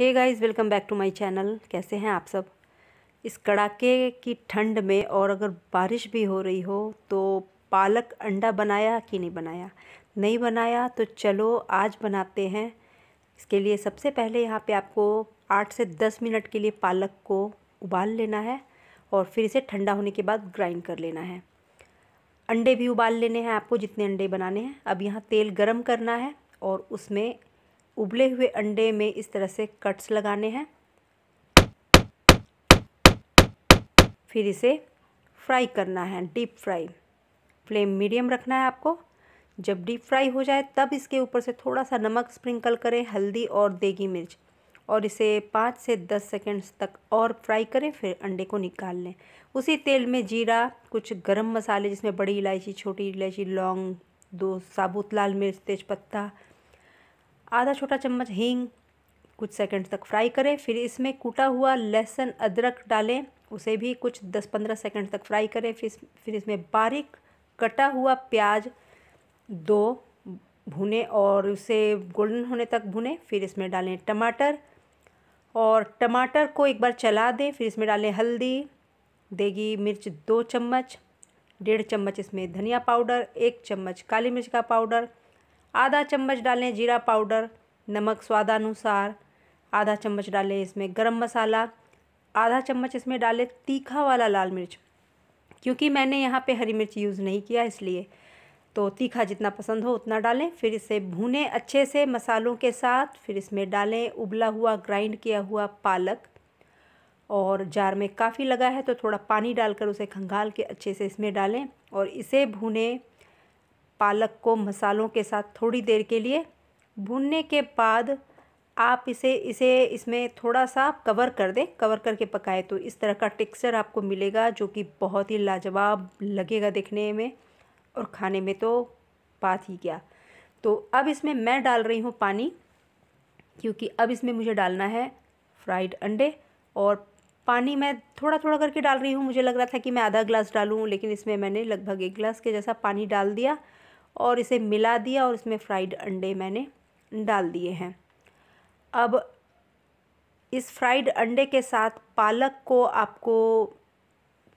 hey guys welcome back to my channel कैसे हैं आप सब इस कड़ाके की ठंड में और अगर बारिश भी हो रही हो तो पालक अंडा बनाया कि नहीं बनाया नहीं बनाया तो चलो आज बनाते हैं इसके लिए सबसे पहले यहाँ पे आपको आठ से दस मिनट के लिए पालक को उबाल लेना है और फिर इसे ठंडा होने के बाद ग्राइंड कर लेना है अंडे भी उबाल लेने हैं आपको जितने अंडे बनाने हैं अब यहाँ तेल गर्म करना है और उसमें उबले हुए अंडे में इस तरह से कट्स लगाने हैं फिर इसे फ्राई करना है डीप फ्राई फ्लेम मीडियम रखना है आपको जब डीप फ्राई हो जाए तब इसके ऊपर से थोड़ा सा नमक स्प्रिंकल करें हल्दी और देगी मिर्च और इसे पाँच से दस सेकेंड्स तक और फ्राई करें फिर अंडे को निकाल लें उसी तेल में जीरा कुछ गरम मसाले जिसमें बड़ी इलायची छोटी इलायची लौंग दो साबुत लाल मिर्च तेज़पत्ता आधा छोटा चम्मच हींग कुछ सेकंड तक फ्राई करें फिर इसमें कूटा हुआ लहसुन अदरक डालें उसे भी कुछ दस पंद्रह सेकंड तक फ्राई करें फिर फिर इसमें बारीक कटा हुआ प्याज दो भुने और उसे गोल्डन होने तक भुने फिर इसमें डालें टमाटर और टमाटर को एक बार चला दें फिर इसमें डालें हल्दी देगी मिर्च दो चम्मच डेढ़ चम्मच इसमें धनिया पाउडर एक चम्मच काली मिर्च का पाउडर आधा चम्मच डालें जीरा पाउडर नमक स्वादानुसार आधा चम्मच डालें इसमें गरम मसाला आधा चम्मच इसमें डालें तीखा वाला लाल मिर्च क्योंकि मैंने यहाँ पे हरी मिर्च यूज़ नहीं किया इसलिए तो तीखा जितना पसंद हो उतना डालें फिर इसे भूनें अच्छे से मसालों के साथ फिर इसमें डालें उबला हुआ ग्राइंड किया हुआ पालक और जार में काफ़ी लगा है तो थोड़ा पानी डालकर उसे खंगाल के अच्छे से इसमें डालें और इसे भूनें पालक को मसालों के साथ थोड़ी देर के लिए भूनने के बाद आप इसे इसे इसमें थोड़ा सा कवर कर दें कवर करके पकाएं तो इस तरह का टेक्सचर आपको मिलेगा जो कि बहुत ही लाजवाब लगेगा देखने में और खाने में तो बात ही क्या तो अब इसमें मैं डाल रही हूँ पानी क्योंकि अब इसमें मुझे डालना है फ्राइड अंडे और पानी मैं थोड़ा थोड़ा करके डाल रही हूँ मुझे लग रहा था कि मैं आधा ग्लास डालूँ लेकिन इसमें मैंने लगभग एक ग्लास के जैसा पानी डाल दिया और इसे मिला दिया और इसमें फ्राइड अंडे मैंने डाल दिए हैं अब इस फ्राइड अंडे के साथ पालक को आपको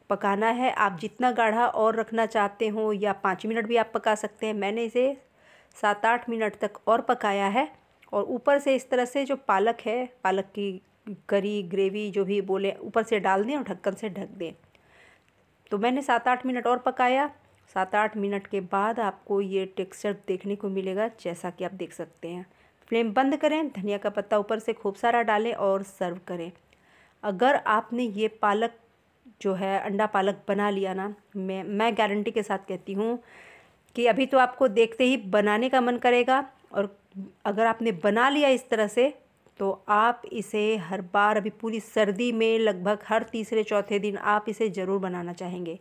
पकाना है आप जितना गाढ़ा और रखना चाहते हो या पाँच मिनट भी आप पका सकते हैं मैंने इसे सात आठ मिनट तक और पकाया है और ऊपर से इस तरह से जो पालक है पालक की करी ग्रेवी जो भी बोले ऊपर से डाल दें और ढक्कन से ढक दें तो मैंने सात आठ मिनट और पकाया सात आठ मिनट के बाद आपको ये टेक्सचर देखने को मिलेगा जैसा कि आप देख सकते हैं फ्लेम बंद करें धनिया का पत्ता ऊपर से खूब सारा डालें और सर्व करें अगर आपने ये पालक जो है अंडा पालक बना लिया ना मैं मैं गारंटी के साथ कहती हूँ कि अभी तो आपको देखते ही बनाने का मन करेगा और अगर आपने बना लिया इस तरह से तो आप इसे हर बार अभी पूरी सर्दी में लगभग हर तीसरे चौथे दिन आप इसे ज़रूर बनाना चाहेंगे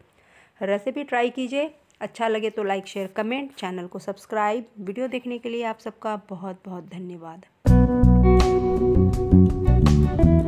रेसिपी ट्राई कीजिए अच्छा लगे तो लाइक शेयर कमेंट चैनल को सब्सक्राइब वीडियो देखने के लिए आप सबका बहुत बहुत धन्यवाद